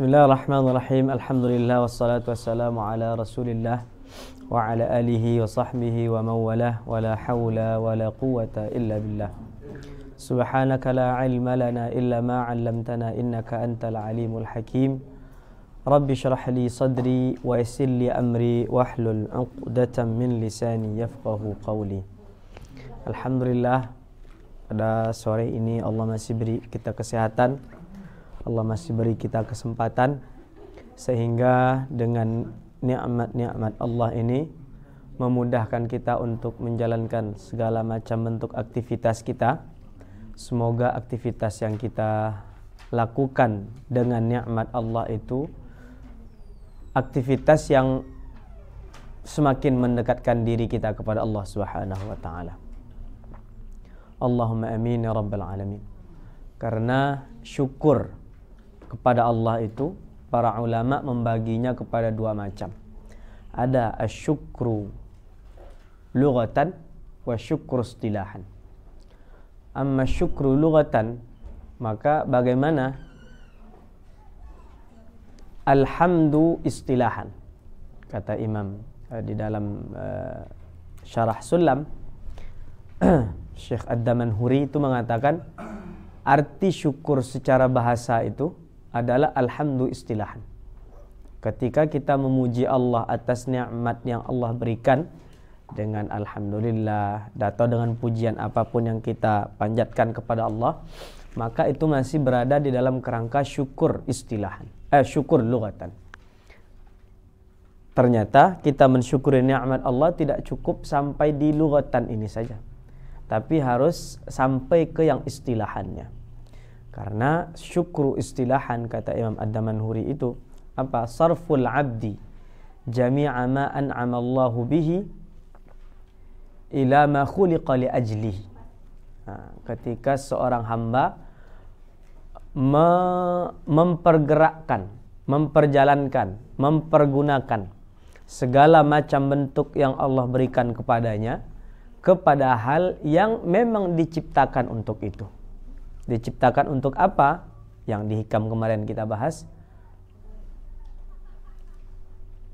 بسم الله الرحمن الرحيم الحمد لله والصلاة والسلام على رسول الله وعلى آله وصحبه ومن والاه ولا حول ولا قوة إلا بالله سبحانك لا علم لنا إلا ما علمتنا إنك أنت العليم الحكيم رب اشرح لي صدري ويسر لي أمري واحلل عقدة من لساني يفقه قولي الحمد لله pada sore ini Allah masih beri kita kesehatan Allah masih beri kita kesempatan sehingga dengan nikmat-nikmat Allah ini memudahkan kita untuk menjalankan segala macam bentuk aktivitas kita. Semoga aktivitas yang kita lakukan dengan nikmat Allah itu aktivitas yang semakin mendekatkan diri kita kepada Allah Subhanahu wa taala. Allahumma amin ya rabbal alamin. Karena syukur kepada Allah itu para ulama membaginya kepada dua macam. Ada asyukru lughatan wa syukru istilahan. Amma syukru lughatan maka bagaimana alhamdu istilahan kata Imam eh, di dalam uh, Syarah Sulam Syekh Ad-Damanhuri itu mengatakan arti syukur secara bahasa itu adalah alhamdulillah istilahan. Ketika kita memuji Allah atas nikmat yang Allah berikan dengan alhamdulillah atau dengan pujian apapun yang kita panjatkan kepada Allah, maka itu masih berada di dalam kerangka syukur istilahan. Eh syukur lugatan. Ternyata kita mensyukuri nikmat Allah tidak cukup sampai di lugatan ini saja. Tapi harus sampai ke yang istilahannya. Karena syukru istilahan kata Imam Ad-Damanhuri itu apa? Sarful abdi jami'a ma an'ama Allahu bihi ila ma khuliqa li ajlih. Nah, ketika seorang hamba me mempergerakkan, memperjalankan, mempergunakan segala macam bentuk yang Allah berikan kepadanya kepada hal yang memang diciptakan untuk itu diciptakan untuk apa yang dihikam kemarin kita bahas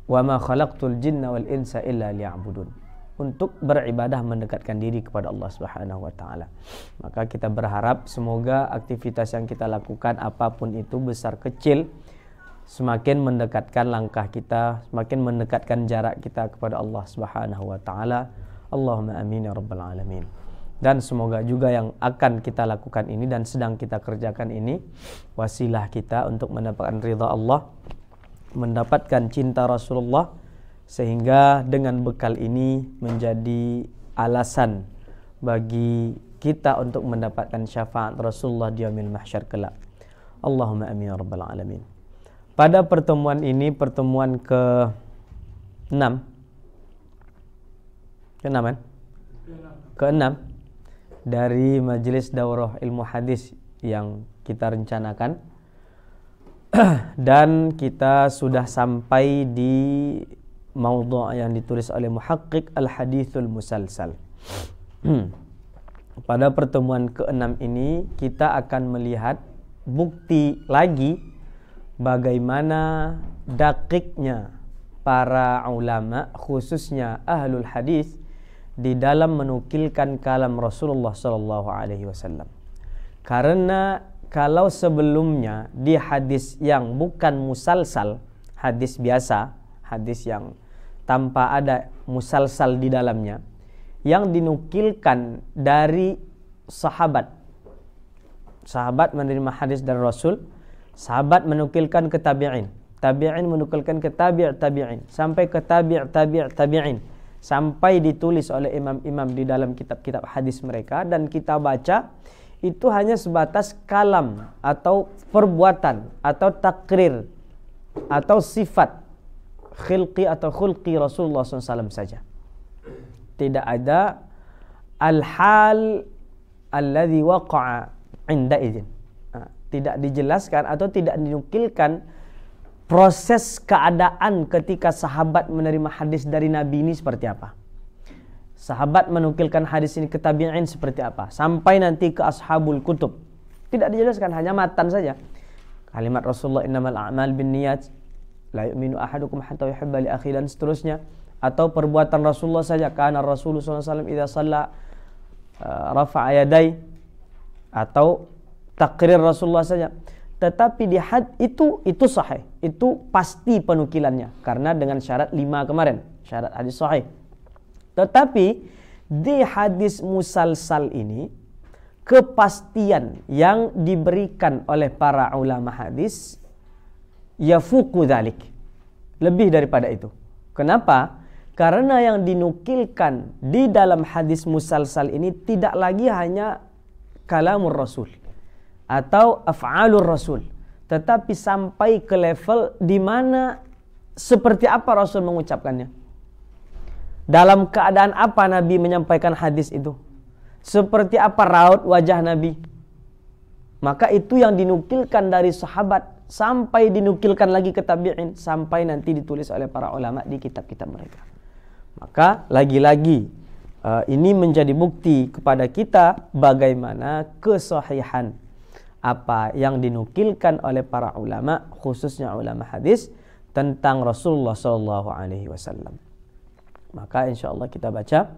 wa ma khalaqtul jinna wal insa illa liya'budun untuk beribadah mendekatkan diri kepada Allah Subhanahu wa taala. Maka kita berharap semoga aktivitas yang kita lakukan apapun itu besar kecil semakin mendekatkan langkah kita, semakin mendekatkan jarak kita kepada Allah Subhanahu wa taala. Allahumma amin ya rabbal alamin dan semoga juga yang akan kita lakukan ini dan sedang kita kerjakan ini wasilah kita untuk mendapatkan ridha Allah mendapatkan cinta Rasulullah sehingga dengan bekal ini menjadi alasan bagi kita untuk mendapatkan syafaat Rasulullah di yaumil mahsyar kelak Allahumma amin ya rabbal alamin pada pertemuan ini pertemuan ke 6 ke 6 kan ke 6 dari majelis daurah ilmu hadis yang kita rencanakan dan kita sudah sampai di maudhu' yang ditulis oleh muhakkik al-hadithul musalsal. Pada pertemuan keenam ini kita akan melihat bukti lagi bagaimana dakiknya para ulama khususnya ahlul hadis di dalam menukilkan kalam Rasulullah Shallallahu Alaihi Wasallam. Karena kalau sebelumnya di hadis yang bukan musalsal, hadis biasa, hadis yang tanpa ada musalsal di dalamnya, yang dinukilkan dari sahabat. Sahabat menerima hadis dari Rasul, sahabat menukilkan ke tabi'in, tabi'in menukilkan ke tabi' tabi'in, sampai ke tabi' tabi' tabi'in. Tabi sampai ditulis oleh imam-imam di dalam kitab-kitab hadis mereka dan kita baca itu hanya sebatas kalam atau perbuatan atau takrir atau sifat khilqi atau khulqi Rasulullah SAW saja. Tidak ada al-hal alladhi waqa'a inda izin. Ah, tidak dijelaskan atau tidak dinukilkan proses keadaan ketika sahabat menerima hadis dari Nabi ini seperti apa? Sahabat menukilkan hadis ini ke tabi'in seperti apa? Sampai nanti ke ashabul kutub. Tidak dijelaskan, hanya matan saja. Kalimat Rasulullah innamal a'mal bin niyat. La yu'minu ahadukum hatta yuhibba li akhi dan seterusnya. Atau perbuatan Rasulullah saja. Karena Rasulullah SAW idha salla uh, rafa'a yadai. Atau takrir Rasulullah saja tetapi di had itu itu sahih itu pasti penukilannya karena dengan syarat lima kemarin syarat hadis sahih tetapi di hadis musalsal ini kepastian yang diberikan oleh para ulama hadis ya fuku dalik lebih daripada itu kenapa karena yang dinukilkan di dalam hadis musalsal ini tidak lagi hanya kalamur rasul atau af'alur rasul. Tetapi sampai ke level di mana seperti apa Rasul mengucapkannya. Dalam keadaan apa Nabi menyampaikan hadis itu? Seperti apa raut wajah Nabi? Maka itu yang dinukilkan dari sahabat sampai dinukilkan lagi ke tabi'in sampai nanti ditulis oleh para ulama di kitab-kitab mereka. Maka lagi-lagi eh, ini menjadi bukti kepada kita bagaimana kesahihan apa yang dinukilkan oleh para ulama khususnya ulama hadis tentang Rasulullah sallallahu alaihi wasallam. Maka insyaallah kita baca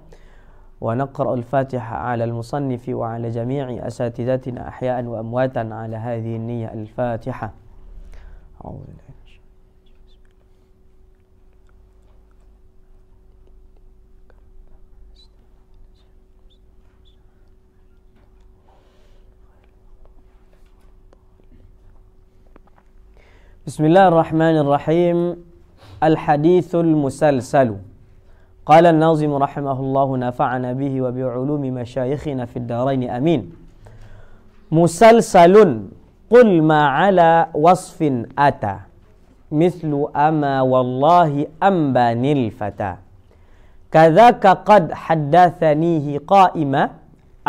wa naqra al-Fatiha 'ala al-musannif wa 'ala jami'i asatidatina ahya'an wa amwatan 'ala hadhihi an-niyyah al-Fatiha. A'udzu بسم الله الرحمن الرحيم الحديث المسلسل قال الناظم رحمه الله نفعنا به وبعلوم مشايخنا في الدارين امين مسلسل قل ما على وصف اتى مثل اما والله انباني الفتى كذاك قد حدثنيه قائما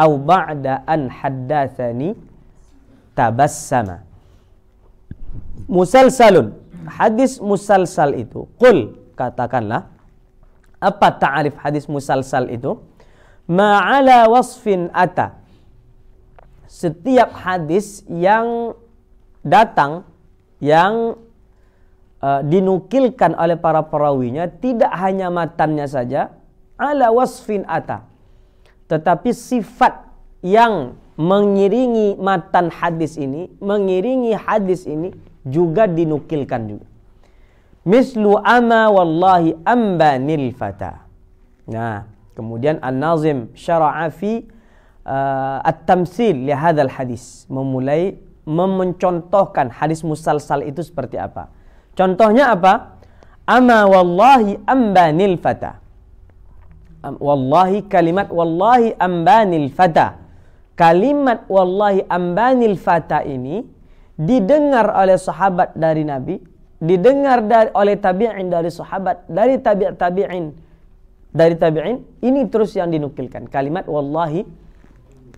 او بعد ان حدثني تبسم musalsalun hadis musalsal itu qul katakanlah apa ta'arif hadis musalsal itu ma'ala wasfin ata setiap hadis yang datang yang uh, dinukilkan oleh para perawinya tidak hanya matannya saja ala wasfin ata tetapi sifat yang mengiringi matan hadis ini, mengiringi hadis ini juga dinukilkan juga. Mislu ama wallahi ambanil fata. Nah, kemudian An-Nazim syara'a fi uh, at-tamsil li hadzal hadis, memulai mencontohkan hadis musalsal itu seperti apa. Contohnya apa? Ama wallahi ambanil fata. wallahi kalimat wallahi ambanil fata kalimat wallahi ambanil fata ini didengar oleh sahabat dari Nabi, didengar dari, oleh tabi'in dari sahabat, dari tabi' tabi'in, dari tabi'in, ini terus yang dinukilkan. Kalimat wallahi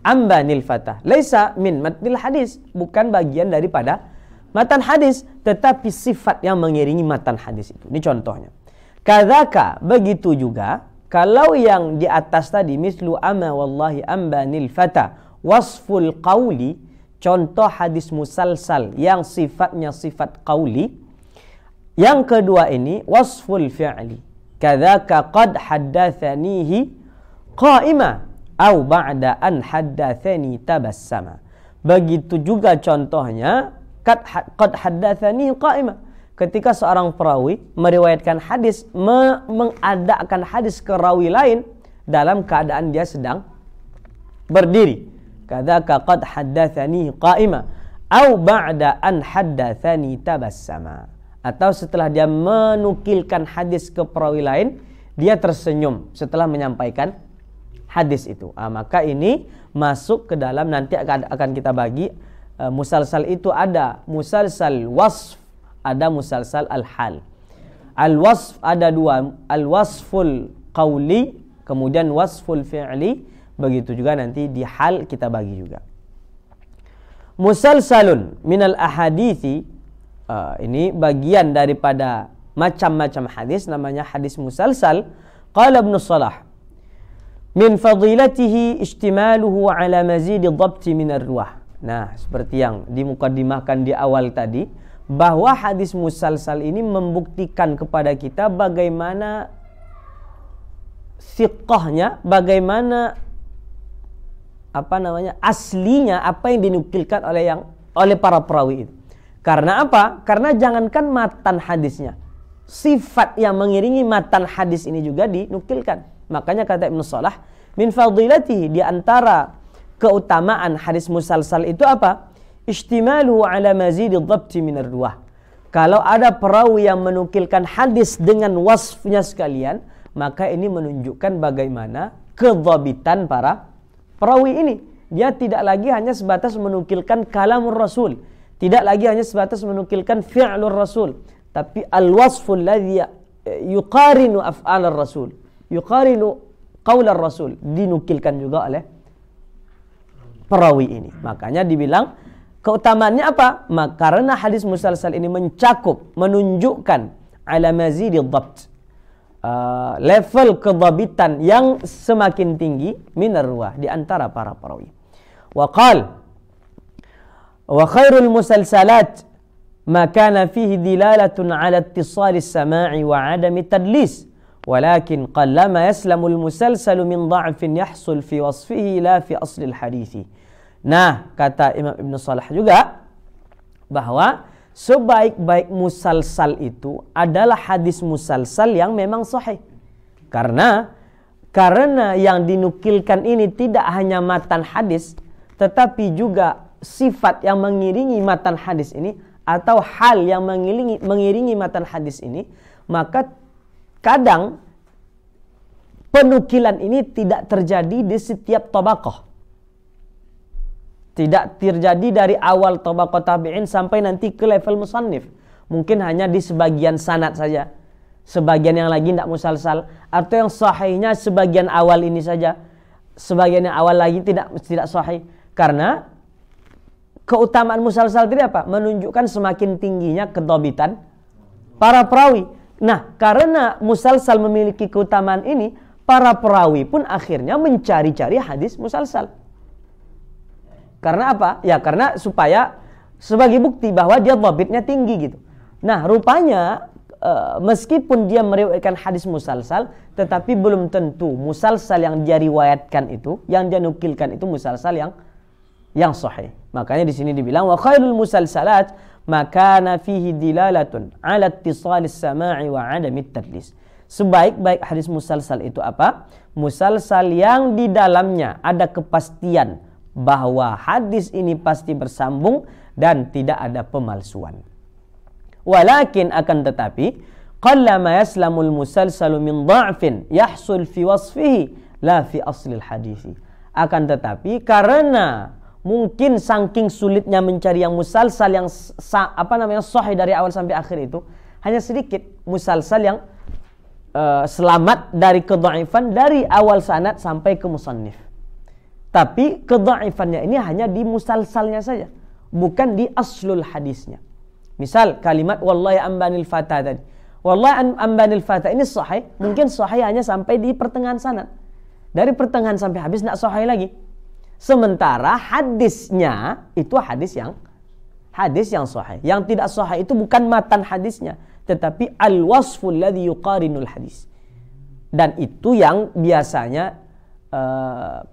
ambanil fata. Laisa min matnil hadis, bukan bagian daripada matan hadis, tetapi sifat yang mengiringi matan hadis itu. Ini contohnya. Kadaka begitu juga kalau yang di atas tadi mislu ama wallahi ambanil fata wasful qauli contoh hadis musalsal yang sifatnya sifat qauli yang kedua ini wasful fi'li kadzaka qad haddatsanihi qa'ima au ba'da an haddatsani tabassama begitu juga contohnya qad qad haddatsani qa'ima ketika seorang perawi meriwayatkan hadis me mengadakan hadis ke rawi lain dalam keadaan dia sedang berdiri kadzaka qad haddatsani qa'ima au ba'da an haddatsani tabassama atau setelah dia menukilkan hadis ke perawi lain dia tersenyum setelah menyampaikan hadis itu nah, maka ini masuk ke dalam nanti akan, akan kita bagi uh, musalsal itu ada musalsal wasf ada musalsal al hal al wasf ada dua al wasful qauli kemudian wasful fi'li Begitu juga nanti di hal kita bagi juga. Musalsalun minal ahadithi. Uh, ini bagian daripada macam-macam hadis namanya hadis musalsal. Qala Ibnu Salah min fadilatihi ijtimaluhu ala mazidi dhabti min arwah. Nah, seperti yang dimukadimahkan di awal tadi bahwa hadis musalsal ini membuktikan kepada kita bagaimana siqahnya, bagaimana apa namanya aslinya apa yang dinukilkan oleh yang oleh para perawi itu. Karena apa? Karena jangankan matan hadisnya, sifat yang mengiringi matan hadis ini juga dinukilkan. Makanya kata Ibnu Salah, min fadilati di antara keutamaan hadis musalsal itu apa? istimalu ala mazid dhabti min Kalau ada perawi yang menukilkan hadis dengan wasfnya sekalian, maka ini menunjukkan bagaimana kezabitan para perawi ini dia tidak lagi hanya sebatas menukilkan kalamur rasul, tidak lagi hanya sebatas menukilkan fi'lur rasul, tapi al-wasful ladzi eh, yuqarinu af'al rasul, yuqarinu qaular rasul dinukilkan juga oleh perawi ini. Makanya dibilang keutamaannya apa? Maka karena hadis musalsal ini mencakup, menunjukkan ala mazidi dhabt Eh, level kedabitan yang semakin tinggi minar ruah di antara para perawi. Wa qal wa khairul musalsalat ما كان فيه دلالة على اتصال السماع samai wa 'adami ولكن قلما يسلم المسلسل من ضعف يحصل في وصفه لا في أصل الحديث. Nah, kata Imam Ibn Salah juga bahwa sebaik-baik musalsal itu adalah hadis musalsal yang memang sahih. Karena karena yang dinukilkan ini tidak hanya matan hadis tetapi juga sifat yang mengiringi matan hadis ini atau hal yang mengiringi mengiringi matan hadis ini maka kadang penukilan ini tidak terjadi di setiap tabaqah. Tidak terjadi dari awal tabaqah tabi'in sampai nanti ke level musannif. Mungkin hanya di sebagian sanat saja. Sebagian yang lagi tidak musalsal. Atau yang sahihnya sebagian awal ini saja. Sebagian yang awal lagi tidak tidak sahih. Karena keutamaan musalsal tadi apa? Menunjukkan semakin tingginya kedobitan para perawi. Nah, karena musalsal memiliki keutamaan ini, para perawi pun akhirnya mencari-cari hadis musalsal. Karena apa? Ya karena supaya sebagai bukti bahwa dia dhabitnya tinggi gitu. Nah, rupanya eh, meskipun dia meriwayatkan hadis musalsal tetapi belum tentu musalsal yang dia riwayatkan itu, yang dia nukilkan itu musalsal yang yang sahih. Makanya di sini dibilang wa khairul musalsalat makana fihi dilalatun ala ittisalis sama'i wa adami tadlis. Sebaik-baik hadis musalsal itu apa? Musalsal yang di dalamnya ada kepastian bahwa hadis ini pasti bersambung dan tidak ada pemalsuan. Walakin akan tetapi qallama yaslamul musalsalu min dha'fin yahsul fi wasfihi la fi aslil hadis. Akan tetapi karena mungkin saking sulitnya mencari yang musalsal yang sa, apa namanya sahih dari awal sampai akhir itu hanya sedikit musalsal yang uh, selamat dari kedhaifan dari awal sanad sampai ke musannif. Tapi kedaifannya ini hanya di musalsalnya saja, bukan di aslul hadisnya. Misal kalimat wallahi ambanil fata tadi. Wallahi ambanil fata ini sahih, mungkin sahih hanya sampai di pertengahan sanad. Dari pertengahan sampai habis tidak sahih lagi. Sementara hadisnya itu hadis yang hadis yang sahih. Yang tidak sahih itu bukan matan hadisnya, tetapi al-wasful ladzi yuqarinul hadis. Dan itu yang biasanya uh,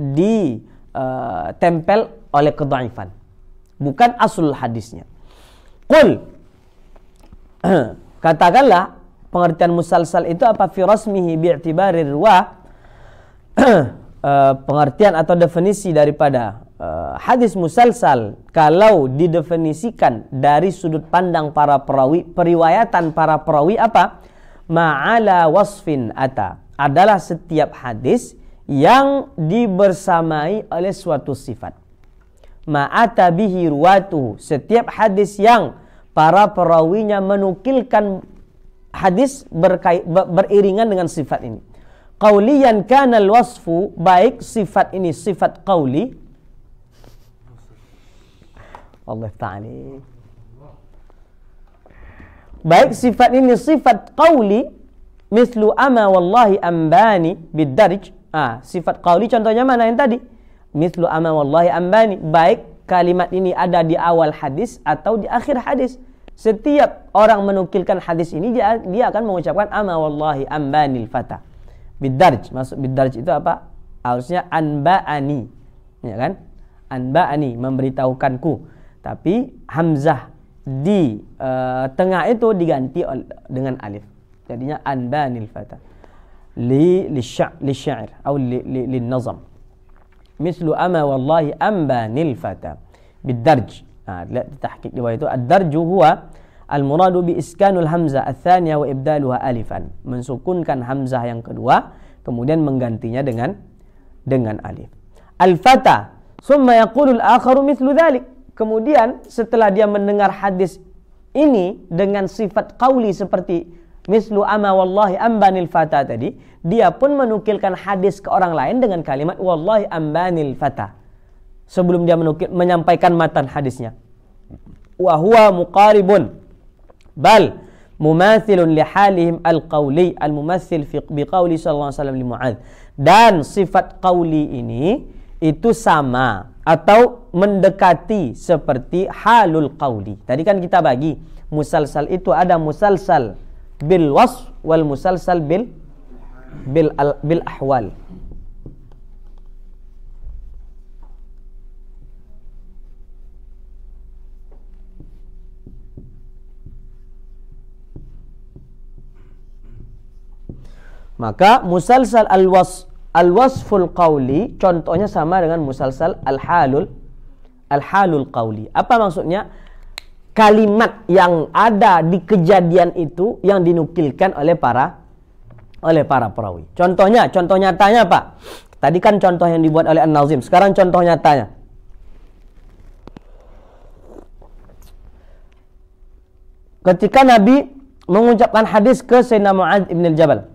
ditempel oleh kedaifan Bukan asul hadisnya. Qul katakanlah pengertian musalsal itu apa fi rasmihi bi'tibari ruwah eh, pengertian atau definisi daripada uh, hadis musalsal kalau didefinisikan dari sudut pandang para perawi periwayatan para perawi apa ma'ala wasfin ata adalah setiap hadis yang dibersamai oleh suatu sifat. ma'atabihi ruwatu. Setiap hadis yang para perawinya menukilkan hadis berkait, beriringan dengan sifat ini. Qauliyan kana wasfu baik sifat ini sifat qauli. Allah ta'ala. Baik sifat ini sifat qauli mislu ama wallahi ambani bidarij Ah, sifat qauli contohnya mana yang tadi? Mithlu amma wallahi ambani. Baik kalimat ini ada di awal hadis atau di akhir hadis. Setiap orang menukilkan hadis ini dia, dia akan mengucapkan amma wallahi al fata. Bidarj, maksud bidarj itu apa? Harusnya anba'ani. Ya kan? Anba'ani memberitahukanku. Tapi hamzah di uh, tengah itu diganti dengan alif. Jadinya anbanil fata. للشعر أو للنظم مثل أما والله أنباني نلفتا بالدرج تحقيق روايته الدرج هو المراد بإسكان الهمزة الثانية وإبدالها سكون كان همزة yang kedua kemudian menggantinya dengan dengan alif al-fata summa yaqulul akharu mithlu kemudian setelah dia mendengar hadis ini dengan sifat kauli seperti mislu ama wallahi ambanil fata tadi, dia pun menukilkan hadis ke orang lain dengan kalimat wallahi ambanil fata. Sebelum dia menukil, menyampaikan matan hadisnya. Wa huwa muqaribun bal mumathilun lihalihim al-qawli al-mumathil biqawli sallallahu alaihi wasallam li Mu'adz. Dan sifat qauli ini itu sama atau mendekati seperti halul qauli Tadi kan kita bagi musalsal itu ada musalsal bil was wal musalsal bil bil al, bil ahwal Maka musalsal al-was al-wasful qawli contohnya sama dengan musalsal al-halul al-halul qawli. Apa maksudnya? kalimat yang ada di kejadian itu yang dinukilkan oleh para oleh para perawi. Contohnya, contoh nyatanya apa? Tadi kan contoh yang dibuat oleh An-Nazim. Sekarang contoh nyatanya. Ketika Nabi mengucapkan hadis ke Sayyidina Mu'ad ibn al-Jabal.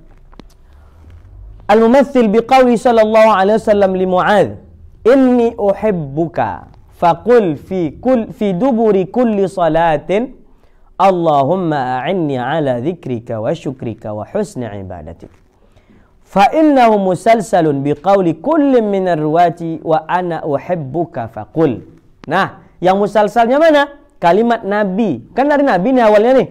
Al-mumathil biqawi sallallahu alaihi wasallam li Mu'ad. Inni uhibbuka. فقل في كل في دبر كل صلاة اللهم أعني على ذكرك وشكرك وحسن عبادتك فإنه مسلسل بقول كل من الرواة وأنا أحبك فقل Nah yang musalsalnya mana? Kalimat Nabi Kan dari Nabi nih awalnya nih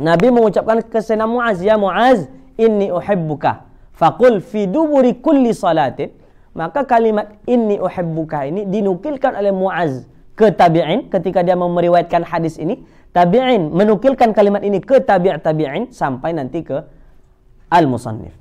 Nabi mengucapkan ke Sayyidina Muaz Ya Muaz Inni uhibbuka Fakul fi duburi kulli salatin Maka kalimat inni uhibbuka ini dinukilkan oleh Muaz ke tabi'in ketika dia mau meriwayatkan hadis ini. Tabi'in menukilkan kalimat ini ke tabi' tabi'in sampai nanti ke al-musannif.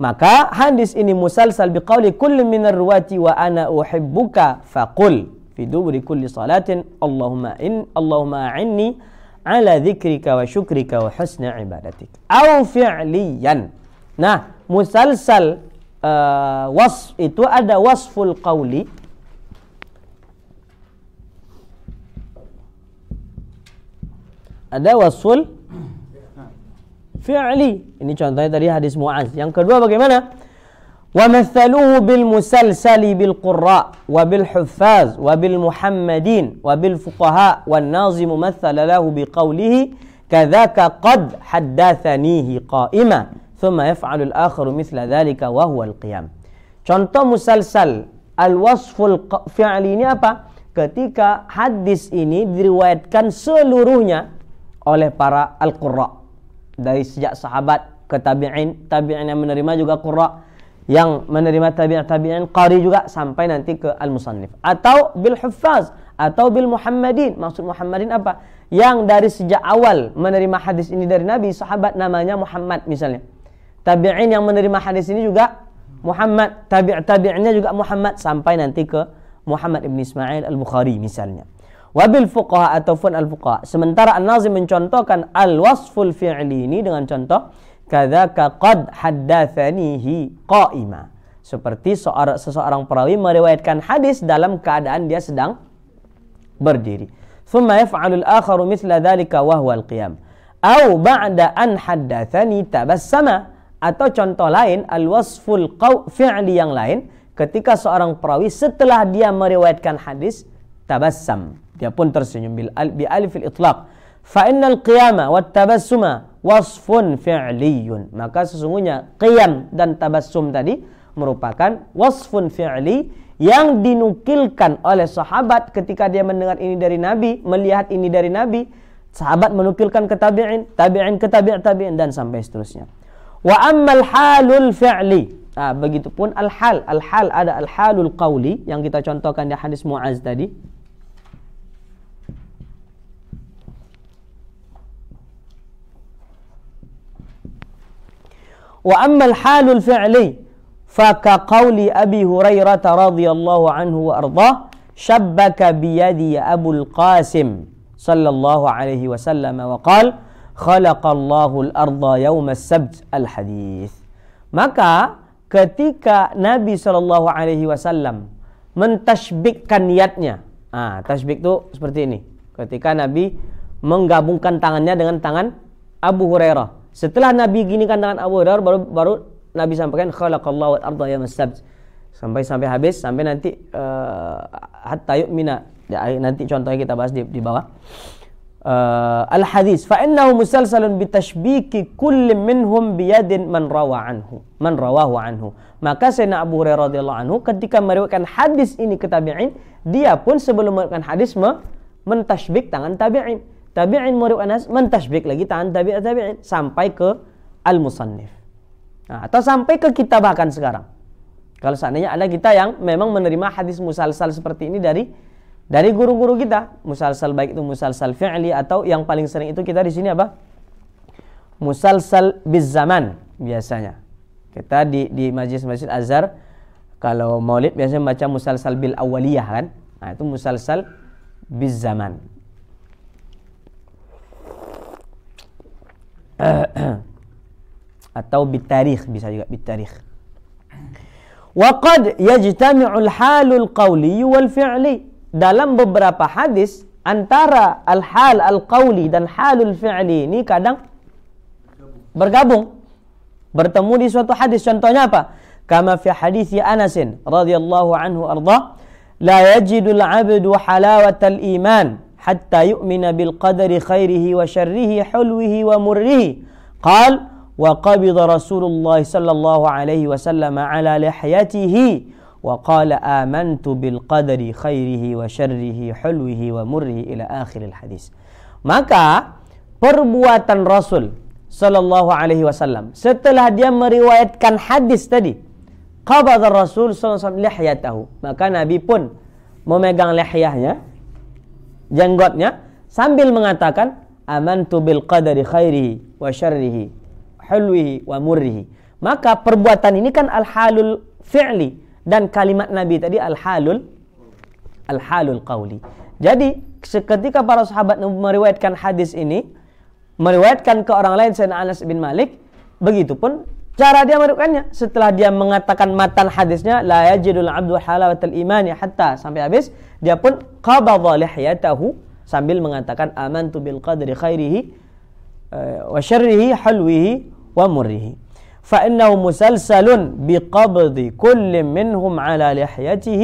Maka hadis ini musalsal biqauli kulli minar ruwati wa ana uhibbuka faqul fi duburi kulli salatin Allahumma in Allahumma a'inni ala dzikrika wa syukrika wa husni ibadatik. Au fi'liyan. Nah, musalsal uh, wasf itu ada wasful qauli ada wasful fi'li ini contohnya tadi hadis Muaz yang kedua bagaimana ومثلوه بالمسلسل بالقراء وبالحفاز وبالمحمدين وبالفقهاء والناظم مثل له بقوله كذاك قد حدثنيه قائما Contoh musalsal al-wasful fi'li ini apa? Ketika hadis ini diriwayatkan seluruhnya oleh para al-qurra dari sejak sahabat ke tabi'in, tabi'in yang menerima juga qurra yang menerima tabi'in tabi'in qari juga sampai nanti ke al-musannif atau bil huffaz atau bil muhammadin maksud muhammadin apa yang dari sejak awal menerima hadis ini dari nabi sahabat namanya Muhammad misalnya Tabi'in yang menerima hadis ini juga Muhammad, tabi' tabi'innya juga Muhammad sampai nanti ke Muhammad ibn Ismail al-Bukhari misalnya. Wabil fuqaha ataupun al-fuqaha. Sementara An-Nazim mencontohkan al-wasful fi'li ini dengan contoh kadzaka qad haddatsanihi qa'ima. Seperti seorang, seseorang perawi meriwayatkan hadis dalam keadaan dia sedang berdiri. Thumma al akharu mithla dhalika wa huwa al-qiyam. Atau ba'da an haddatsani tabassama atau contoh lain al-wasful qaw fi'li yang lain ketika seorang perawi setelah dia meriwayatkan hadis tabassam. Dia pun tersenyum bil al bi itlaq. Fa innal qiyama wat tabassuma wasfun fi'liyun. Maka sesungguhnya qiyam dan tabassum tadi merupakan wasfun fi'li yang dinukilkan oleh sahabat ketika dia mendengar ini dari Nabi, melihat ini dari Nabi, sahabat menukilkan ke tabi'in, tabi'in ke tabi'in, tabi'in dan sampai seterusnya. Wa ammal halul fi'li. Nah, begitupun al-hal. Al-hal ada al-halul qawli yang kita contohkan di hadis Muaz tadi. Wa amma al halul fi'li fa ka qawli Abi Hurairah radhiyallahu anhu wa arda shabbaka bi yadi Abu al Qasim sallallahu alaihi wasallam wa qala khalaqallahu al-ardha yawmas sabt al-hadis. Maka ketika Nabi sallallahu alaihi wasallam mentasbikkan niatnya. Ah, tasbik itu seperti ini. Ketika Nabi menggabungkan tangannya dengan tangan Abu Hurairah. Setelah Nabi ginikan tangan Abu Hurairah baru baru Nabi sampaikan khalaqallahu al-ardha yawmas sabt. Sampai sampai habis sampai nanti uh, hatta yu'mina. Ya, nanti contohnya kita bahas di, di bawah uh, eh, al hadis fa innahu musalsalun bitashbiki kulli minhum biyadin man rawa anhu man rawahu anhu maka Sayyidina Abu Hurairah radhiyallahu anhu ketika meriwayatkan hadis ini ke tabi'in dia pun sebelum meriwayatkan hadis me mentashbik tangan tabi'in tabi'in meriwayatkan hadis mentashbik lagi tangan tabi'in tabi'in sampai ke al musannif nah, atau sampai ke kita bahkan sekarang kalau seandainya ada kita yang memang menerima hadis musalsal seperti ini dari dari guru-guru kita musalsal baik itu musalsal fi'li atau yang paling sering itu kita di sini apa musalsal biz zaman biasanya kita di di majlis-majlis azhar kalau maulid biasanya baca musalsal bil awaliyah kan nah itu musalsal biz zaman atau bitarikh bisa juga bitarikh وقد يجتمع الحال القولي والفعلي dalam beberapa hadis antara al-hal al-qawli dan halul fi'li ini kadang bergabung bertemu di suatu hadis contohnya apa kama fi hadis Anas radhiyallahu anhu arda la yajidu al-'abdu halawatal iman hatta yu'mina bil qadari khairihi wa syarrihi hulwihi wa murrihi qal wa الله Rasulullah sallallahu alaihi wasallam وقال آمنت بالقدر خيره وشره حلوه ومره إلى آخر الحديث murrihi Maka perbuatan Rasul sallallahu alaihi wasallam setelah dia meriwayatkan hadis tadi qabadar Rasul sallallahu alaihi wasallam maka Nabi pun memegang lihyahnya jenggotnya sambil mengatakan amantu bil qadari khairihi wa syarrihi hulwihi wa murrihi maka perbuatan ini kan al halul fi'li dan kalimat Nabi tadi al-halul al-halul qawli. Jadi ketika para sahabat meriwayatkan hadis ini, meriwayatkan ke orang lain Sayyidina Anas bin Malik, begitupun cara dia meriwayatkannya setelah dia mengatakan matan hadisnya la yajidul abdu halawatul imani hatta sampai habis, dia pun qabadha lihyatahu sambil mengatakan amantu bil qadri khairihi eh, wa syarrihi halwihi wa murrihi. فإنه مسلسل بقبض كل منهم على لحيته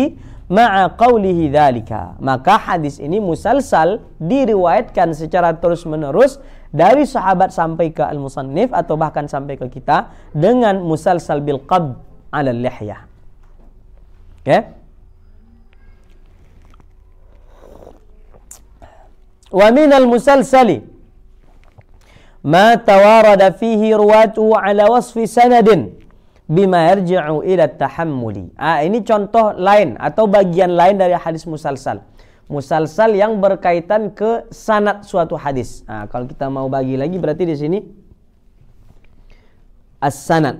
مع قوله ذلك Maka hadis ini musalsal diriwayatkan secara terus-menerus dari sahabat sampai ke al-musannif atau bahkan sampai ke kita dengan musalsal bil qabd 'ala lihyah. Oke. Okay? Wa minal musalsali ma توارد فيه رواته على وصف sanadin bima يرجع ila التحمل آه ah, ini contoh lain atau bagian lain dari hadis musalsal. Musalsal yang berkaitan ke sanad suatu hadis. Nah, kalau kita mau bagi lagi berarti di sini as-sanad.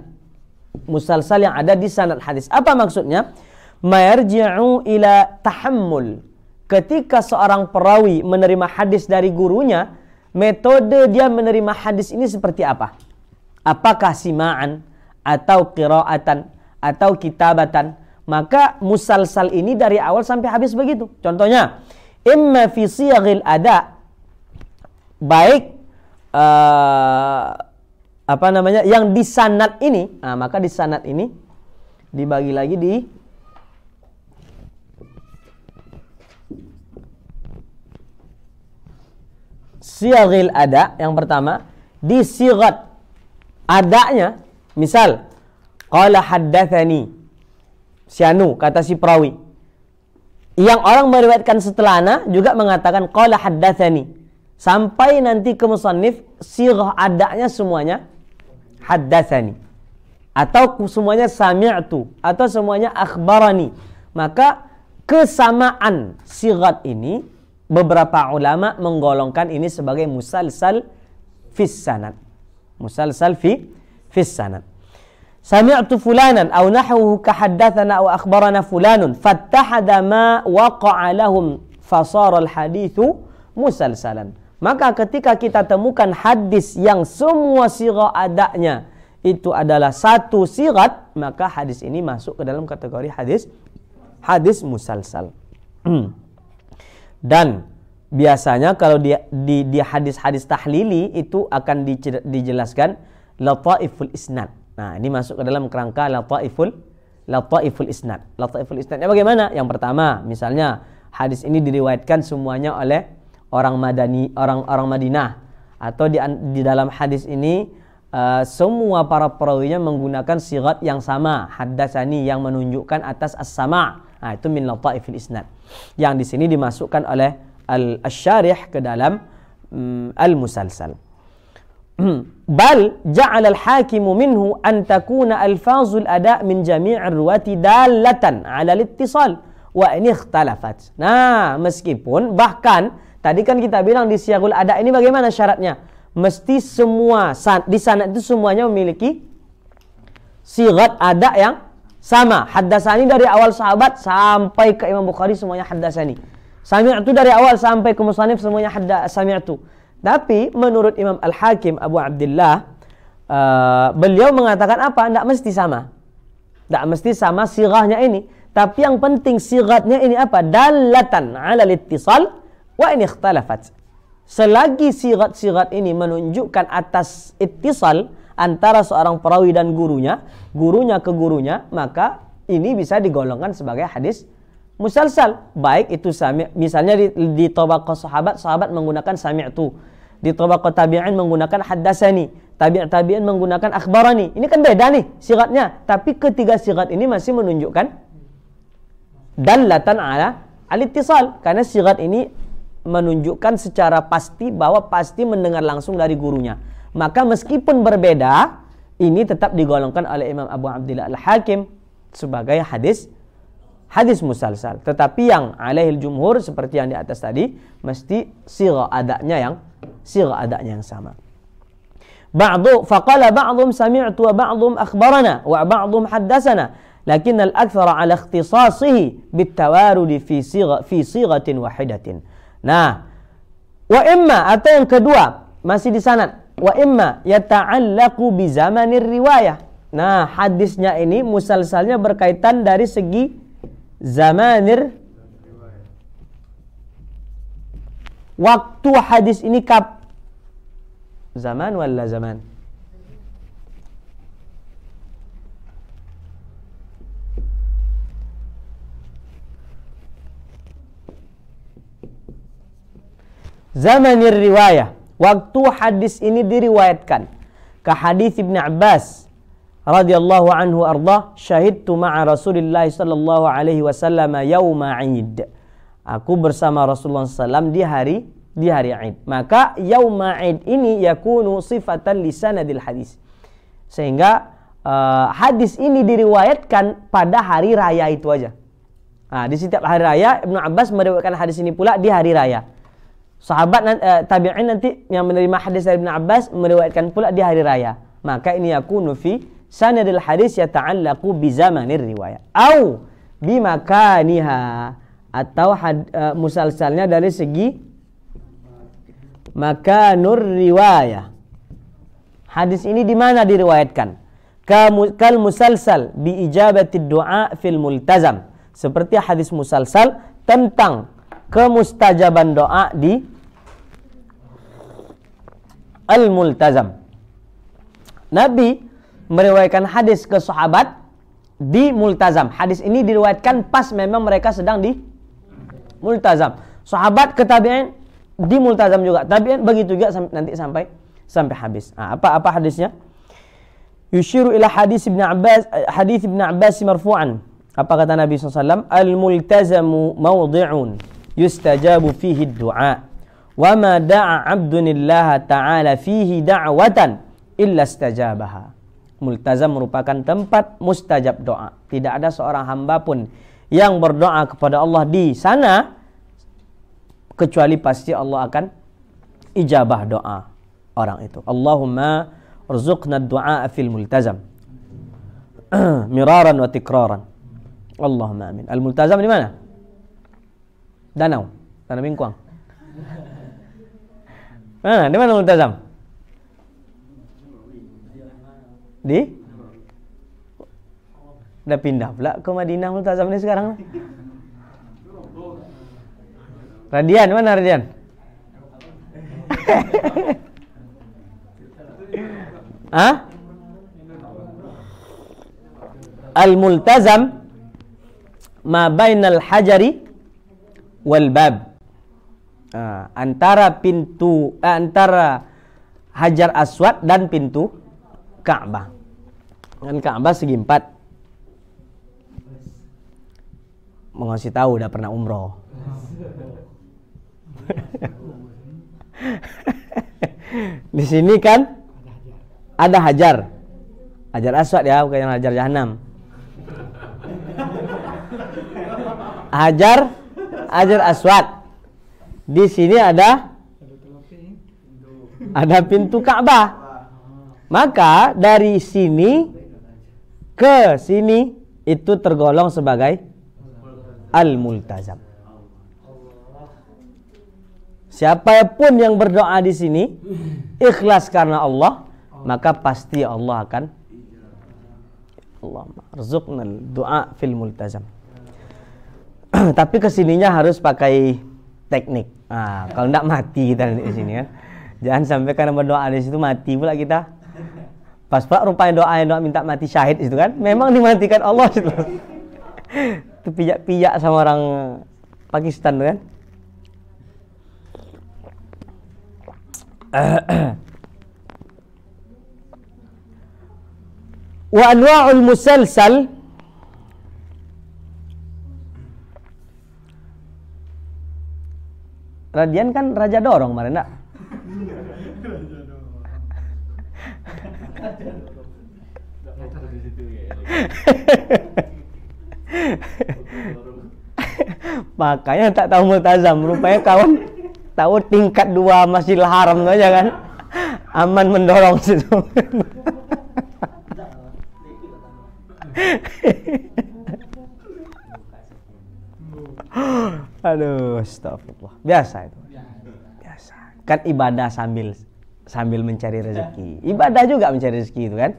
Musalsal yang ada di sanad hadis. Apa maksudnya? Mayarji'u ila tahammul. Ketika seorang perawi menerima hadis dari gurunya, metode dia menerima hadis ini seperti apa? Apakah simaan atau qiraatan atau kitabatan? Maka musalsal ini dari awal sampai habis begitu. Contohnya, imma fi siyaghil ada baik uh, apa namanya yang di ini, nah, maka di ini dibagi lagi di siagil ada yang pertama di sigat adanya misal qala haddatsani sianu kata si perawi yang orang meriwayatkan setelah ana juga mengatakan qala ini sampai nanti ke musannif sirah adanya semuanya ini atau semuanya sami'tu atau semuanya akhbarani maka kesamaan sirat ini beberapa ulama menggolongkan ini sebagai musalsal fis sanad. Musalsal fi fis sanad. Sami'tu fulanan aw nahwuhu kahaddatsana aw akhbarana fulanun fattahada ma waqa'a lahum fasara al-hadithu musalsalan. Maka ketika kita temukan hadis yang semua sirah adanya itu adalah satu sirat, maka hadis ini masuk ke dalam kategori hadis hadis musalsal. Dan biasanya kalau di di, di hadis-hadis tahlili itu akan di, dijelaskan lataiful isnad. Nah, ini masuk ke dalam kerangka lataiful lataiful isnad. Lataiful isnadnya bagaimana? Yang pertama, misalnya hadis ini diriwayatkan semuanya oleh orang Madani, orang-orang Madinah atau di, di dalam hadis ini Uh, semua para perawinya menggunakan sirat yang sama hadasani yang menunjukkan atas as-sama Nah, itu min lataifil isnad. Yang di sini dimasukkan oleh al-syarih ke dalam mm, al-musalsal. Bal ja'ala al hakim minhu an takuna alfazul ada' min ar ruwati dalatan 'ala al-ittisal wa in ikhtalafat. Nah, meskipun bahkan tadi kan kita bilang di siyagul ada ini bagaimana syaratnya? Mesti semua di sana itu semuanya memiliki sigat ada yang sama, haddasani dari awal sahabat sampai ke Imam Bukhari semuanya haddasani. Sami'tu dari awal sampai ke musannif semuanya hadda sami'tu. Tapi menurut Imam Al-Hakim Abu Abdullah uh, eh, beliau mengatakan apa? Tidak mesti sama. Tidak mesti sama sirahnya ini. Tapi yang penting siratnya ini apa? Dalatan ala ittisal wa ini ikhtalafat. Selagi sirat-sirat ini menunjukkan atas ittisal, antara seorang perawi dan gurunya, gurunya ke gurunya, maka ini bisa digolongkan sebagai hadis musalsal. Baik itu sami, misalnya di, di tobaqah sahabat, sahabat menggunakan sami'tu. Di tobaqah tabi'in menggunakan haddasani. Tabi' tabi'in menggunakan akhbarani. Ini kan beda nih sigatnya. Tapi ketiga sigat ini masih menunjukkan dalatan ala alitisal, Karena sigat ini menunjukkan secara pasti bahwa pasti mendengar langsung dari gurunya maka meskipun berbeda, ini tetap digolongkan oleh Imam Abu Abdullah Al-Hakim sebagai hadis hadis musalsal. Tetapi yang alaihil jumhur seperti yang di atas tadi mesti sirah adanya yang sirah adanya yang sama. Ba'du faqala ba'dhum sami'tu wa ba'dhum akhbarana wa ba'dhum haddatsana lakin al-akthar ala ikhtisasihi bitawarudi fi sigha fi sighatin wahidatin. Nah, wa imma atau yang kedua masih di sanad Wa imma yata'allaqu bi zamanir riwayah. Nah, hadisnya ini musalsalnya berkaitan dari segi zamanir waktu hadis ini kap zaman wala zaman zamanir riwayah Waktu hadis ini diriwayatkan ke hadis Ibn Abbas radhiyallahu anhu arda syahidtu ma'a Rasulillah sallallahu alaihi wasallam yauma Id. Aku bersama Rasulullah Sallam di hari di hari Id. Maka yauma Id ini yakunu sifatan sanadil hadis. Sehingga uh, hadis ini diriwayatkan pada hari raya itu aja. Nah, di setiap hari raya Ibnu Abbas meriwayatkan hadis ini pula di hari raya. Sahabat uh, tabi'in nanti yang menerima hadis dari Ibn Abbas meriwayatkan pula di hari raya. Maka ini yakunu fi sanadil hadis yata'allaqu bi zamanir riwayat Au bimakaniha atau had, uh, musalsalnya dari segi maka nur riwayat Hadis ini di mana diriwayatkan? Kal musalsal bi ijabati du'a fil multazam. Seperti hadis musalsal tentang kemustajaban doa di al-multazam. Nabi meriwayatkan hadis ke sahabat di multazam. Hadis ini diriwayatkan pas memang mereka sedang di multazam. Sahabat ke tabi'in di multazam juga. Tabi'in begitu juga nanti sampai sampai habis. Nah, apa apa hadisnya? Yushiru ila hadis Ibn Abbas eh, hadis Ibn Abbas marfu'an. Apa kata Nabi SAW? Al-multazamu mawdi'un yustajabu fihi du'a wa ma da'a abdunillah ta'ala fihi da'watan illa stajabaha multazam merupakan tempat mustajab doa tidak ada seorang hamba pun yang berdoa kepada Allah di sana kecuali pasti Allah akan ijabah doa orang itu Allahumma rzuqna du'a fil multazam miraran wa tikraran Allahumma amin al multazam di mana Danau, tanah Mingkuang. Mana? Ah, di mana Multazam? Di? Udah pindah pula ke Madinah Multazam ini sekarang. Radian, mana Radian? Hah? Al-multazam ma bainal hajari wal bab uh, antara pintu uh, antara Hajar Aswad dan pintu Ka'bah. Dan Ka'bah segi empat. Mengasih tahu udah pernah umroh. Di sini kan ada hajar. Hajar Aswad ya, bukan yang hajar Jahanam. Hajar Hajar Aswad. Di sini ada ada pintu Ka'bah. Maka dari sini ke sini itu tergolong sebagai al-multazam. Siapapun yang berdoa di sini ikhlas karena Allah, maka pasti Allah akan Allah rizqna doa fil multazam. tapi kesininya harus pakai teknik. Nah, kalau enggak mati kita di sini kan. Jangan sampai karena berdoa di situ mati pula kita. Pas pula rupanya doa yang doa minta mati syahid itu kan. Memang dimatikan Allah itu. itu pijak-pijak sama orang Pakistan kan. Wa anwa'ul musalsal Radian kan Raja Dorong kemarin enggak? Makanya tak tahu mutazam, rupanya kawan tahu tingkat dua masih haram aja kan. Aman mendorong situ. Aduh, astagfirullah. Biasa itu. Biasa. Kan ibadah sambil sambil mencari rezeki. Ibadah juga mencari rezeki itu kan.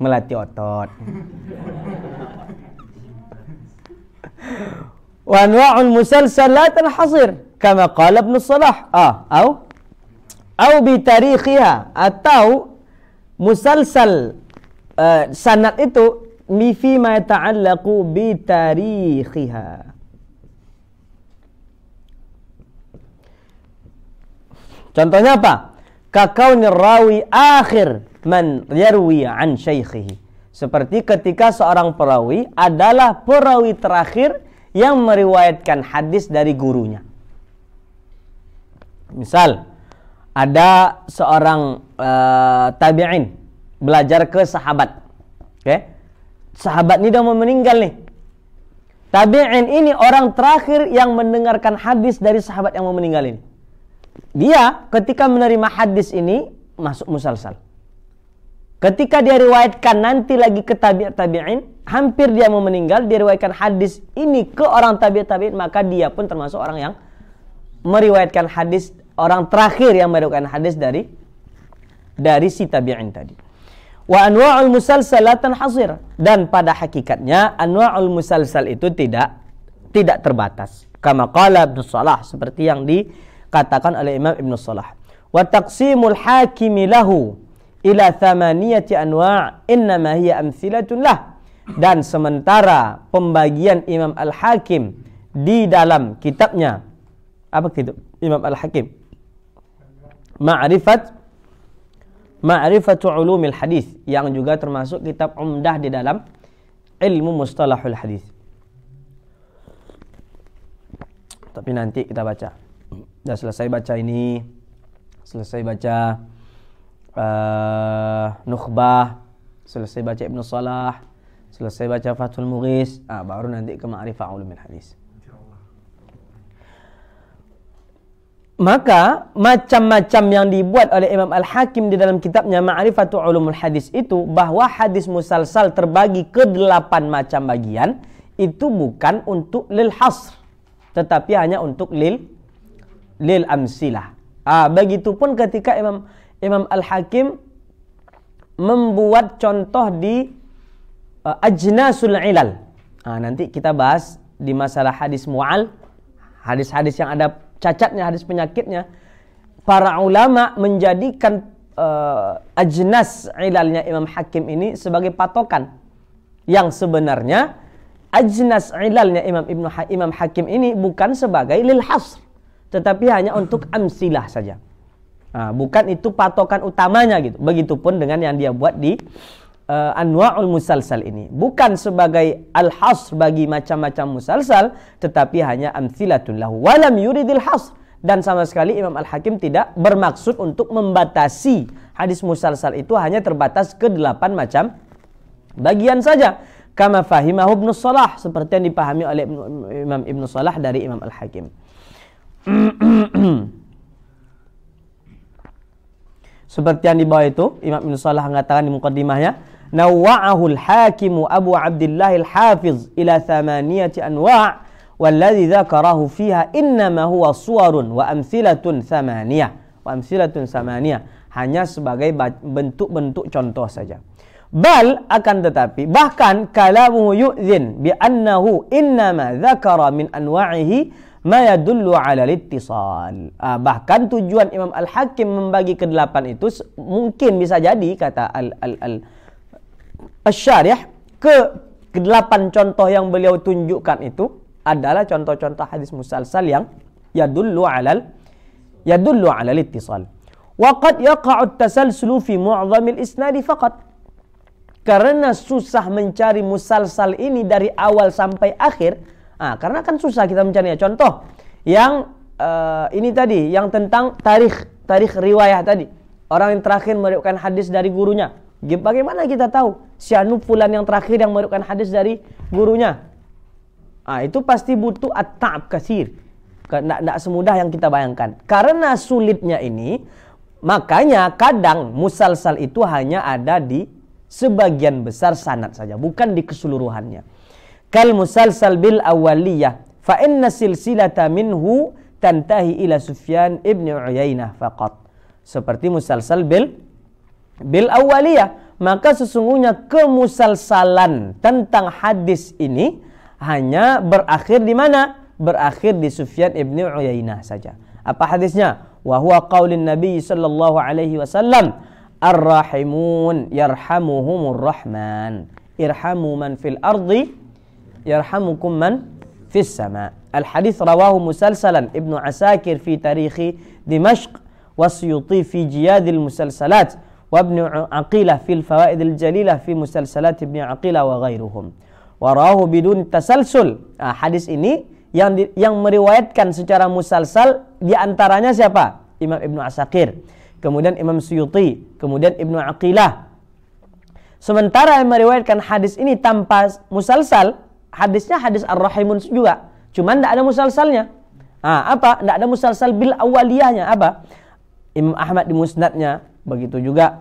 Melatih otot. Wa anwa'ul musalsalat al-hasir kama qala Ibnu Salah. Ah, au au bi tarikhiha atau musalsal uh, sanad itu mi fi ma ta'allaqu bi tarikhiha Contohnya apa? Kakau rawi akhir man yarwi an syaikhihi. Seperti ketika seorang perawi adalah perawi terakhir yang meriwayatkan hadis dari gurunya. Misal, ada seorang uh, tabi'in belajar ke sahabat. Oke. Okay? Sahabat ini udah mau meninggal nih. Tabi'in ini orang terakhir yang mendengarkan hadis dari sahabat yang mau meninggal ini dia ketika menerima hadis ini masuk musalsal. Ketika dia riwayatkan nanti lagi ke tabiat tabi'in, hampir dia mau meninggal, dia riwayatkan hadis ini ke orang tabiat tabi'in, maka dia pun termasuk orang yang meriwayatkan hadis orang terakhir yang meriwayatkan hadis dari dari si tabi'in tadi. Wa anwa'ul musalsalatan hasir dan pada hakikatnya anwa'ul musalsal itu tidak tidak terbatas. Kama qala Ibn Salah seperti yang di katakan oleh Imam Ibn Salah. Wa taqsimul hakimi lahu ila thamaniyati anwa' innama hiya amthilatun lah. Dan sementara pembagian Imam Al-Hakim di dalam kitabnya apa kitab Imam Al-Hakim? Ma'rifat Ma'rifatu Ulumil Hadis yang juga termasuk kitab umdah di dalam ilmu mustalahul hadis. Tapi nanti kita baca. Nah selesai baca ini, selesai baca uh, Nukhbah, selesai baca Ibnu Salah, selesai baca Fathul Mughis, ah, baru nanti ke Ma'rifah Ulumul Hadis. Maka macam-macam yang dibuat oleh Imam Al-Hakim di dalam kitabnya Ma'rifatu Ulumul Hadis itu bahwa hadis musalsal terbagi ke delapan macam bagian itu bukan untuk lil hasr tetapi hanya untuk lil lil amsilah. Ah, begitupun ketika Imam Imam Al-Hakim membuat contoh di uh, ajnasul ilal. Ah, nanti kita bahas di masalah hadis mu'al, hadis-hadis yang ada cacatnya, hadis penyakitnya. Para ulama menjadikan uh, ajnas ilalnya Imam Hakim ini sebagai patokan yang sebenarnya ajnas ilalnya Imam Ibnu ha Imam Hakim ini bukan sebagai lil hasr tetapi hanya untuk amsilah saja. Nah, bukan itu patokan utamanya gitu. Begitupun dengan yang dia buat di uh, anwa'ul musalsal ini. Bukan sebagai al has bagi macam-macam musalsal, tetapi hanya amsilatun lahu. Walam yuridil has. Dan sama sekali Imam Al-Hakim tidak bermaksud untuk membatasi hadis musalsal itu hanya terbatas ke delapan macam bagian saja. Kama fahimahu ibn Salah seperti yang dipahami oleh Imam Ibn Salah dari Imam Al-Hakim. Seperti yang di bawah itu Imam Ibn Salah mengatakan di mukaddimahnya al hakim Abu Abdullah al-Hafiz ila thamaniyati anwa' والذي ذكره فيها إنما هو suwarun wa amsilatun thamaniyah wa hanya sebagai bentuk-bentuk contoh saja bal akan tetapi bahkan kalamu yu'zin bi annahu innama dzakara min anwa'ihi ma yadullu ala litisal. Uh, ah, bahkan tujuan Imam Al-Hakim membagi ke-8 itu mungkin bisa jadi kata al al al Asyarih ke ke-8 contoh yang beliau tunjukkan itu adalah contoh-contoh hadis musalsal yang yadullu ala yadullu ala litisal. Wa qad yaqa'u at-tasalsulu fi al isnadi faqat. Karena susah mencari musalsal ini dari awal sampai akhir, Nah, karena kan susah kita mencari. Contoh yang uh, ini tadi, yang tentang tarikh, tarikh riwayah tadi. Orang yang terakhir meriwayatkan hadis dari gurunya. Bagaimana kita tahu si Anu Fulan yang terakhir yang meriwayatkan hadis dari gurunya? Nah, itu pasti butuh at-ta'ab kasir. Tidak semudah yang kita bayangkan. Karena sulitnya ini, makanya kadang musalsal itu hanya ada di sebagian besar sanat saja, bukan di keseluruhannya kal musalsal bil awaliyah fa inna silsilata minhu tantahi ila Sufyan ibn Uyainah faqat seperti musalsal bil bil awaliyah maka sesungguhnya kemusalsalan tentang hadis ini hanya berakhir di mana berakhir di Sufyan ibn Uyainah saja apa hadisnya wa huwa qaulin nabi sallallahu alaihi wasallam arrahimun yarhamuhumur rahman irhamu man fil ardi yarhamukum man fis sama. Al hadis rawahu musalsalan Ibnu Asakir fi tarikh Dimashq wa wasyuti fi Jiyad al musalsalat wa Ibnu Aqilah fi وابن عقيلة في الفوائد الجليلة في مسلسلات ابن عقيلة وغيرهم ورواه bidun tasalsul. nah, hadis ini yang di, yang meriwayatkan secara musalsal di antaranya siapa Imam Ibnu Asakir kemudian Imam Suyuti kemudian Ibnu Aqilah sementara yang meriwayatkan hadis ini tanpa musalsal hadisnya hadis ar-rahimun juga. Cuman tidak ada musalsalnya. Ah, apa? Tidak ada musalsal bil awaliyahnya. Apa? Imam Ahmad di musnadnya. Begitu juga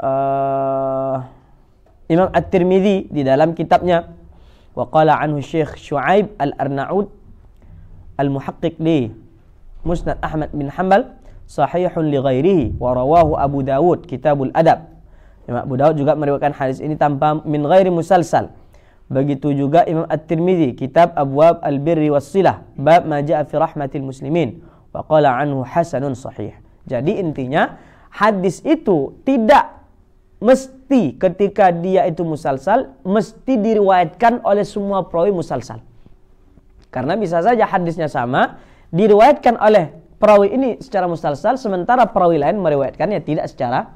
uh, Imam At-Tirmidzi di dalam kitabnya. Wa qala anhu Syekh Shu'aib Al-Arnaud Al-Muhaqqiq Li Musnad Ahmad bin Hanbal sahihun li ghairihi wa rawahu Abu Dawud Kitabul Adab. Imam Abu Dawud juga meriwayatkan hadis ini tanpa min ghairi musalsal. Begitu juga Imam At-Tirmidzi kitab Abwab Al-Birri Was-Silah bab ma ja'a fi rahmatil muslimin wa qala anhu hasanun sahih. Jadi intinya hadis itu tidak mesti ketika dia itu musalsal mesti diriwayatkan oleh semua perawi musalsal. Karena bisa saja hadisnya sama diriwayatkan oleh perawi ini secara musalsal sementara perawi lain meriwayatkannya tidak secara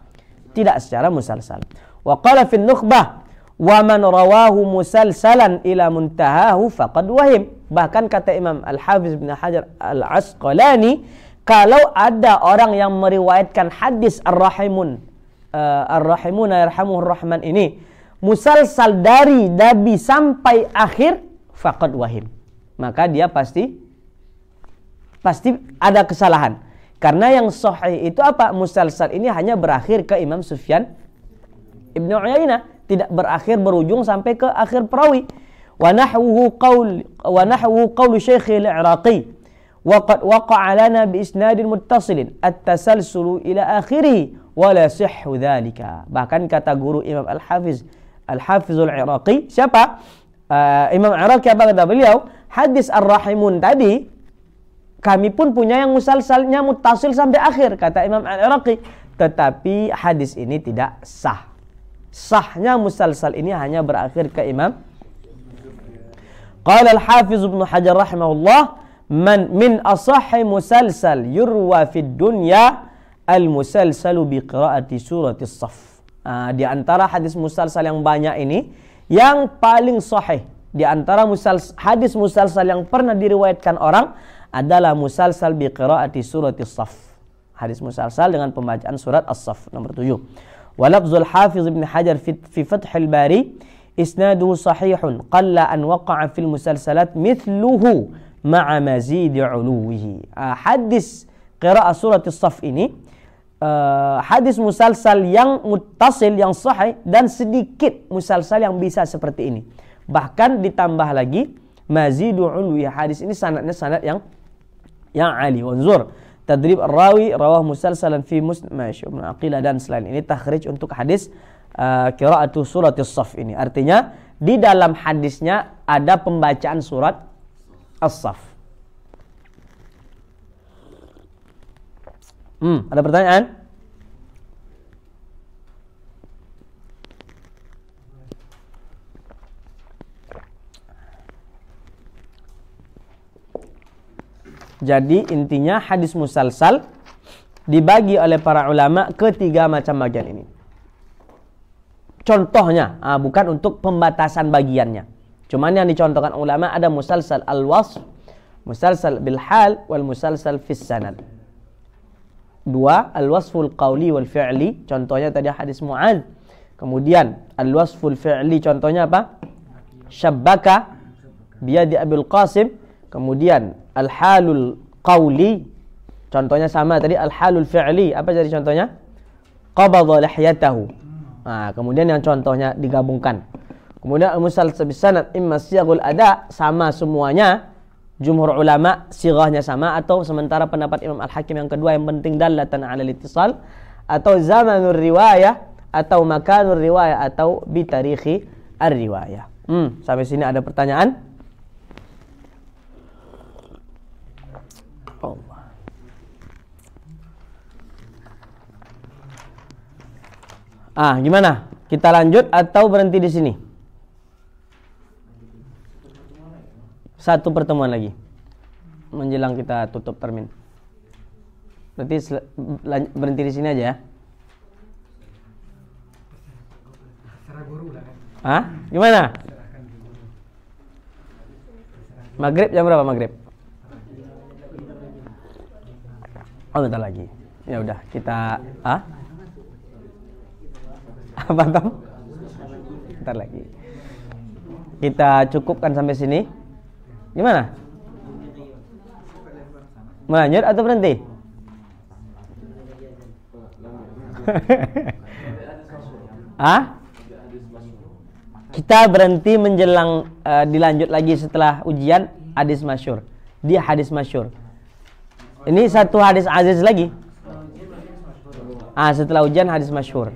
tidak secara musalsal. Wa qala fi nukhbah wa man rawahu musalsalan ila muntahahu faqad wahim. Bahkan kata Imam Al-Hafiz bin Hajar Al-Asqalani, kalau ada orang yang meriwayatkan hadis Ar-Rahimun, uh, eh, ar rahimun yarhamuhur Rahman ini, musalsal dari nabi sampai akhir, faqad wahim. Maka dia pasti pasti ada kesalahan. Karena yang sahih itu apa? Musalsal ini hanya berakhir ke Imam Sufyan Ibnu Uyainah tidak berakhir berujung sampai ke akhir perawi. Wa nahwuhu qaul wa nahwuhu Syekh iraqi وقد وقع لنا بإسناد متصل التسلسل إلى آخره ولا صح ذلك bahkan kata guru Imam Al-Hafiz Al-Hafiz Al-Iraqi siapa uh, Imam Iraqi apa kata beliau hadis Ar-Rahimun tadi kami pun punya yang musalsalnya mutasil sampai akhir kata Imam Al-Iraqi tetapi hadis ini tidak sah sahnya musalsal ini hanya berakhir ke imam Qala al-Hafiz Ibnu Hajar rahimahullah man min asahhi musalsal yurwa fid dunya al musalsal bi qiraati surati saff. Nah, di antara hadis musalsal yang banyak ini yang paling sahih di antara musals, hadis musalsal yang pernah diriwayatkan orang adalah musalsal bi qiraati surati saff. Hadis musalsal dengan pembacaan surat As-Saff nomor 7. ولفظ الحافظ ابن حجر في فتح الباري إسناده صحيح قل أن وقع في المسلسلات مثله مع مزيد علوه آه، حدث قراءة سورة الصف إني آه، حدث مسلسل ين متصل yang صحيح dan sedikit مسلسل yang bisa seperti بحكان bahkan ditambah lagi مزيد علوه حدث إني سنة سنة ين yang عالي وانظر tadrib rawi rawah musalsalan fi musmash ibn Akila dan selain ini takhrij untuk hadis uh, qiraatu suratis saf ini artinya di dalam hadisnya ada pembacaan surat as-saf hmm, ada pertanyaan Jadi intinya hadis musalsal dibagi oleh para ulama ketiga macam bagian ini. Contohnya, ah, bukan untuk pembatasan bagiannya. cuma yang dicontohkan ulama ada musalsal al was musalsal bil hal wal musalsal fis sanad. Dua, al-wasful qawli wal fi'li. Contohnya tadi hadis Mu'ad. Kemudian, al-wasful fi'li contohnya apa? Syabbaka biyadi Abil Qasim. Kemudian al-halul qawli contohnya sama tadi al-halul fi'li apa jadi contohnya qabadha lihyatahu nah kemudian yang contohnya digabungkan kemudian al musal bisanad imma siyagul ada sama semuanya jumhur ulama sirahnya sama atau sementara pendapat Imam Al-Hakim yang kedua yang penting dalatan ala litisal atau zamanur riwayah atau makanur riwayah atau bitarikhi ar-riwayah. Hmm, sampai sini ada pertanyaan? Ah, gimana? Kita lanjut atau berhenti di sini? Satu pertemuan lagi. Menjelang kita tutup termin. Berarti berhenti di sini aja Ah, Gimana? Maghrib jam berapa maghrib? Oh bentar lagi. Ya udah kita ah apa Tom? Bentar lagi. Kita cukupkan sampai sini. Gimana? Melanjut atau berhenti? ah? Kita berhenti menjelang uh, dilanjut lagi setelah ujian hadis masyur. Dia hadis masyur. Ini satu hadis aziz lagi. Ah, setelah hujan hadis masyhur.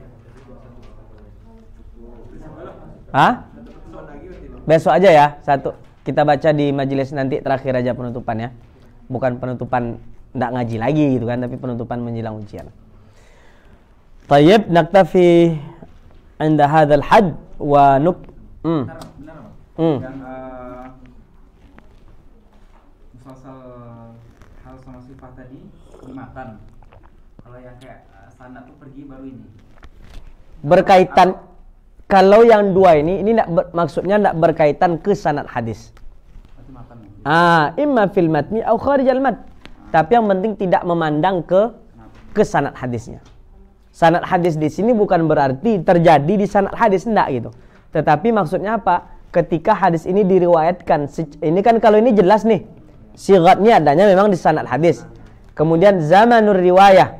Hah? Besok aja ya, satu. Kita baca di majelis nanti terakhir aja penutupan ya. Bukan penutupan ndak ngaji lagi gitu kan, tapi penutupan menjelang ujian. Tayyib naktafi عند هذا الحد ونك... Mm. Mm. sunatan kalau yang kayak eh, standar tuh pergi baru ini berkaitan kalau yang dua ini ini nak ber, maksudnya tidak berkaitan ke sanad hadis ah imma fil matni au kharijal mat tapi yang penting tidak memandang ke ke sanad hadisnya sanad hadis di sini bukan berarti terjadi di sanad hadis enggak gitu tetapi maksudnya apa ketika hadis ini diriwayatkan ini kan kalau ini jelas nih sigatnya adanya memang di sanad hadis Kemudian zamanur riwayah.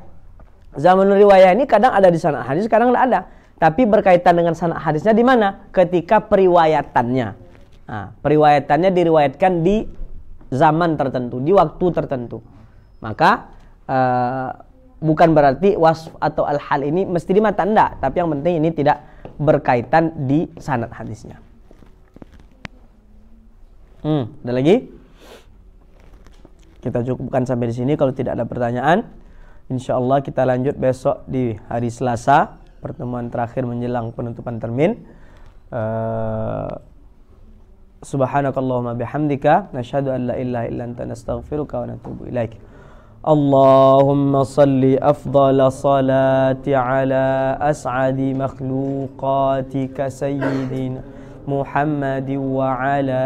Zamanur riwayah ini kadang ada di sana hadis, kadang tidak ada. Tapi berkaitan dengan sanad hadisnya di mana? Ketika periwayatannya. Nah, periwayatannya diriwayatkan di zaman tertentu, di waktu tertentu. Maka uh, bukan berarti wasf atau al-hal ini mesti di mata anda, tapi yang penting ini tidak berkaitan di sanad hadisnya. Hmm, ada lagi? Kita cukupkan sampai di sini kalau tidak ada pertanyaan. Insya Allah kita lanjut besok di hari Selasa pertemuan terakhir menjelang penutupan termin. Uh, Subhanakallahumma bihamdika nashhadu an la ilaha illa anta nastaghfiruka wa natubu ilaik. Allahumma salli afdal salati ala as'adi makhluqatika sayyidina Muhammadin wa ala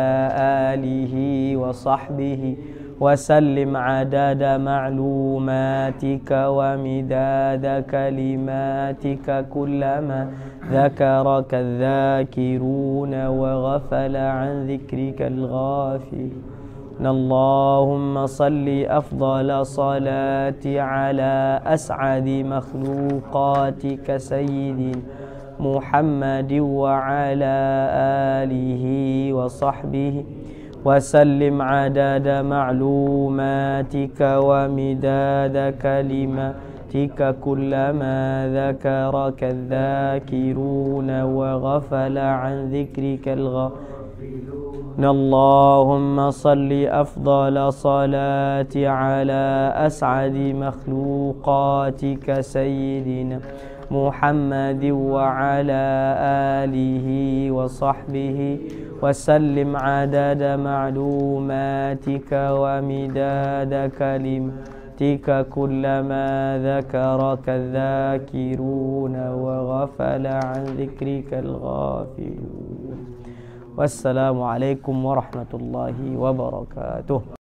alihi wa sahbihi وسلم عدد معلوماتك ومداد كلماتك كلما ذكرك الذاكرون وغفل عن ذكرك الغافل اللهم صل أفضل صلاة على أسعد مخلوقاتك سيدنا محمد وعلى آله وصحبه وسلم عدد معلوماتك ومداد كلماتك كلما ذكرك الذاكرون وغفل عن ذكرك الغافلون اللهم صل أفضل صلاة على أسعد مخلوقاتك سيدنا محمد وعلى آله وصحبه وسلم عدد معلوماتك ومداد كلمتك كلما ذكرك الذاكرون وغفل عن ذكرك الغافلون والسلام عليكم ورحمة الله وبركاته